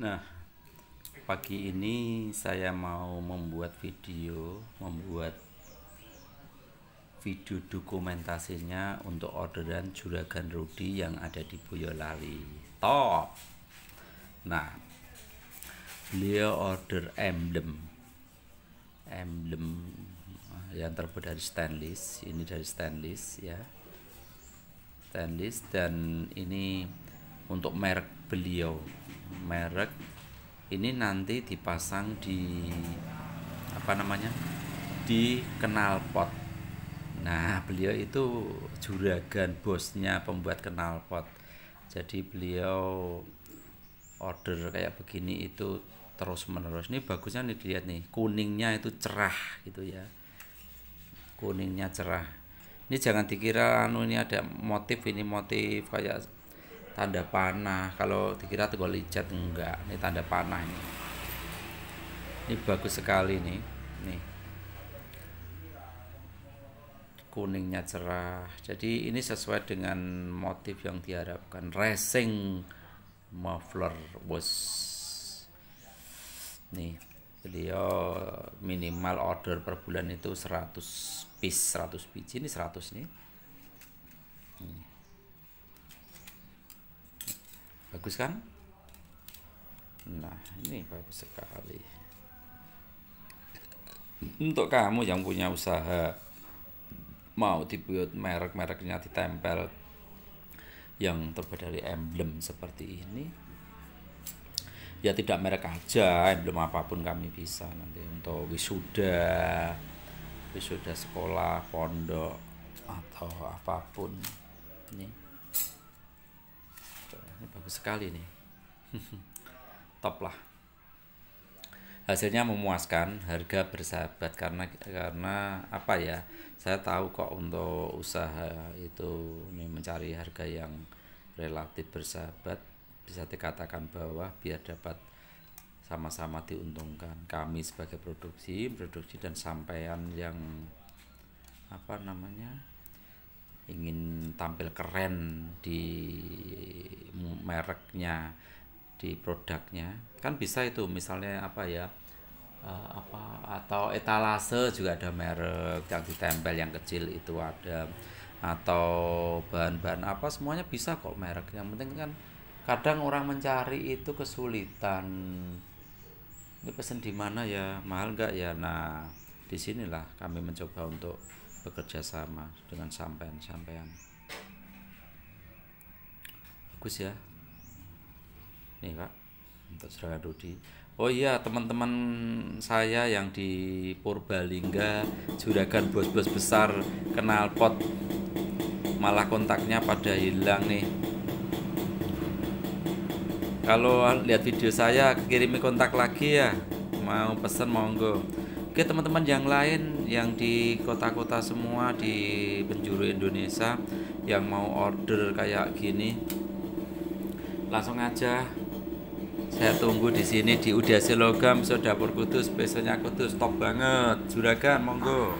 Nah, pagi ini saya mau membuat video, membuat video dokumentasinya untuk orderan Juragan Rudi yang ada di Boyolali. Top. Nah, beliau order emblem. Emblem yang terbuat dari stainless, ini dari stainless ya. Stainless dan ini untuk merek beliau merek ini nanti dipasang di apa namanya di knalpot nah beliau itu juragan bosnya pembuat knalpot jadi beliau order kayak begini itu terus menerus ini bagusnya nih dilihat nih kuningnya itu cerah gitu ya kuningnya cerah ini jangan dikira anu ini ada motif ini motif kayak tanda panah kalau dikira tegol licat enggak ini tanda panah ini ini bagus sekali nih nih kuningnya cerah jadi ini sesuai dengan motif yang diharapkan racing muffler bos nih beliau minimal order per bulan itu 100 piece 100 biji ini 100 nih, nih bagus kan nah ini bagus sekali untuk kamu yang punya usaha mau dibuat merek-mereknya ditempel yang terbuat dari emblem seperti ini ya tidak merek aja emblem apapun kami bisa nanti untuk wisuda wisuda sekolah pondok atau apapun ini ini bagus sekali nih top lah hasilnya memuaskan harga bersahabat karena karena apa ya saya tahu kok untuk usaha itu mencari harga yang relatif bersahabat bisa dikatakan bahwa biar dapat sama-sama diuntungkan kami sebagai produksi produksi dan sampean yang apa namanya ingin tampil keren di mereknya di produknya kan bisa itu misalnya apa ya uh, apa atau etalase juga ada merek yang ditempel yang kecil itu ada atau bahan-bahan apa semuanya bisa kok merek yang penting kan kadang orang mencari itu kesulitan ini pesen di mana ya mahal nggak ya nah disinilah kami mencoba untuk bekerja sama dengan sampean-sampean bagus ya nih pak untuk Seraga Dodi oh iya teman-teman saya yang di Purbalingga juragan bos-bos besar kenal pot malah kontaknya pada hilang nih kalau lihat video saya kirimi kontak lagi ya mau pesen monggo Oke teman-teman yang lain yang di kota-kota semua di penjuru Indonesia yang mau order kayak gini langsung aja saya tunggu di sini di Udiasi logam so dapur kudus besoknya kudus top banget juragan monggo